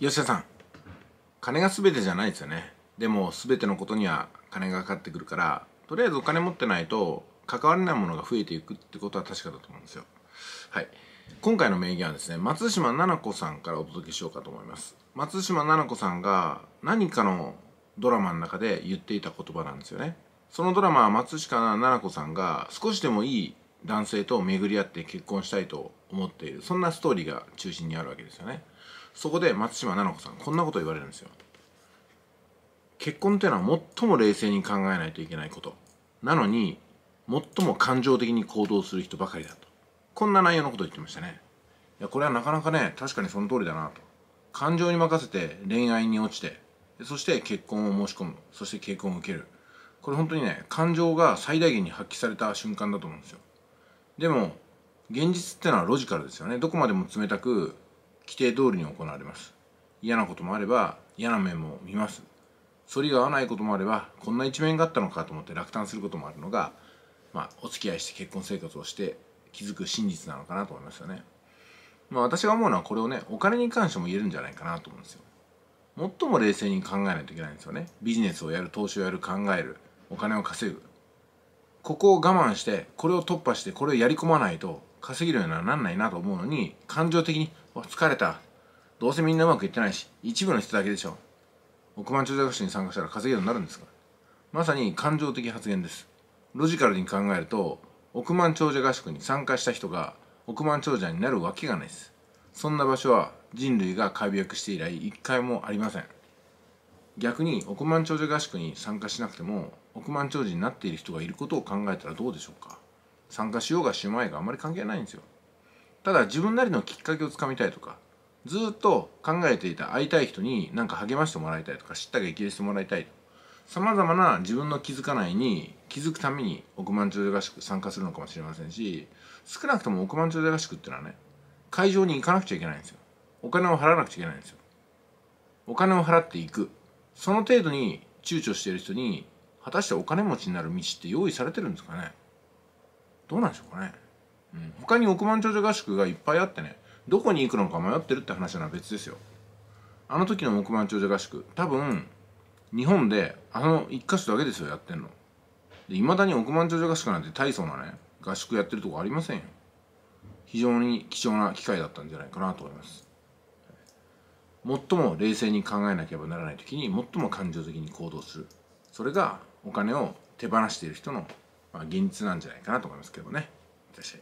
吉田さん金が全てじゃないですよねでも全てのことには金がかかってくるからとりあえずお金持ってないと関われないものが増えていくってことは確かだと思うんですよはい今回の名言はですね松島菜々子さんからお届けしようかと思います松島菜々子さんが何かのドラマの中で言っていた言葉なんですよねそのドラマは松島菜々子さんが少しでもいい男性と巡り合って結婚したいと思っているそんなストーリーが中心にあるわけですよねそこで松島菜々子さんこんなこと言われるんですよ結婚っていうのは最も冷静に考えないといけないことなのに最も感情的に行動する人ばかりだとこんな内容のことを言ってましたねいやこれはなかなかね確かにその通りだなと感情に任せて恋愛に落ちてそして結婚を申し込むそして結婚を受けるこれ本当にね感情が最大限に発揮された瞬間だと思うんですよでも現実ってのはロジカルですよねどこまでも冷たく規定通りに行われます嫌なこともあれば嫌な面も見ます反りが合わないこともあればこんな一面があったのかと思って落胆することもあるのが、まあ、お付き合いして結婚生活をして気づく真実なのかなと思いますよねまあ私が思うのはこれをねお金に関しても言えるんじゃないかなと思うんですよ最も冷静に考えないといけないんですよねビジネスをやる投資をやる考えるお金を稼ぐここを我慢してこれを突破してこれをやり込まないと稼げるようにはなんないなと思うのに感情的に「疲れたどうせみんなうまくいってないし一部の人だけでしょ億万長者学習に参加したら稼げるようになるんですかまさに感情的発言ですロジカルに考えると億万長者合宿に参加した人が億万長者になるわけがないですそんな場所は人類が開闢して以来一回もありません逆に億万長者合宿に参加しなくても億万長者になっている人がいることを考えたらどうでしょうか参加しようがしまいがあまり関係ないんですよただ自分なりのきっかけをつかみたいとかずっと考えていた会いたい人に何か励ましてもらいたいとか知った激励してもらいたいとさまざまな自分の気づかないに気づくために億万長者合宿参加するのかもしれませんし少なくとも億万長者合宿っていうのはね会場に行かなくちゃいけないんですよお金を払わなくちゃいけないんですよお金を払っていくその程度に躊躇している人に果たしてお金持ちになる道って用意されてるんですかねどうなんでしょうかね、うん、他に億万長者合宿がいっぱいあってねどこに行くのか迷ってるって話なら別ですよあの時の億万長者合宿多分日本であの一箇所だけですよやってんのいまだに億万長者合宿なんて大層なね合宿やってるとこありませんよ非常に貴重な機会だったんじゃないかなと思います最も冷静に考えなければならない時に最も感情的に行動するそれがお金を手放している人の、まあ、現実なんじゃないかなと思いますけどね。私